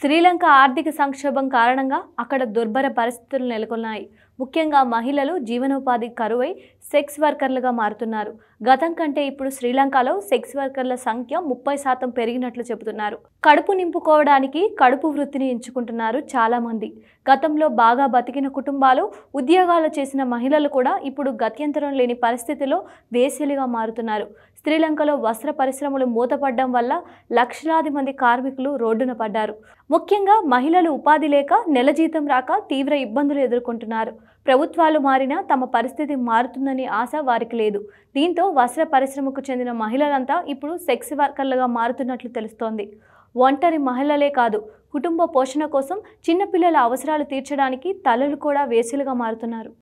శ్రీలంక ఆర్థిక సంక్షోభం కారణంగా అక్కడ దుర్భర పరిస్థితులు నెలకొన్నాయి ముఖ్యంగా మహిళలు జీవనోపాధి కరువై సెక్స్ వర్కర్లుగా మారుతున్నారు గతం కంటే ఇప్పుడు శ్రీలంకలో సెక్స్ వర్కర్ల సంఖ్య ముప్పై శాతం పెరిగినట్లు చెబుతున్నారు కడుపు నింపుకోవడానికి కడుపు వృత్తిని ఎంచుకుంటున్నారు చాలామంది గతంలో బాగా బతికిన కుటుంబాలు ఉద్యోగాలు చేసిన మహిళలు కూడా ఇప్పుడు గత్యంతరం లేని పరిస్థితిలో వేసేలుగా మారుతున్నారు శ్రీలంకలో వస్త్ర పరిశ్రమలు మూతపడడం వల్ల లక్షలాది మంది కార్మికులు రోడ్డున పడ్డారు ముఖ్యంగా మహిళలు ఉపాధి లేక నెల జీతం రాక తీవ్ర ఇబ్బందులు ఎదుర్కొంటున్నారు ప్రభుత్వాలు మారినా తమ పరిస్థితి మారుతుందనే ఆశ వారికి లేదు దీంతో వస్త్ర పరిశ్రమకు చెందిన మహిళలంతా ఇప్పుడు సెక్స్ వర్కర్లుగా మారుతున్నట్లు తెలుస్తోంది ఒంటరి మహిళలే కాదు కుటుంబ పోషణ కోసం చిన్నపిల్లల అవసరాలు తీర్చడానికి తల్లులు కూడా వేసులుగా మారుతున్నారు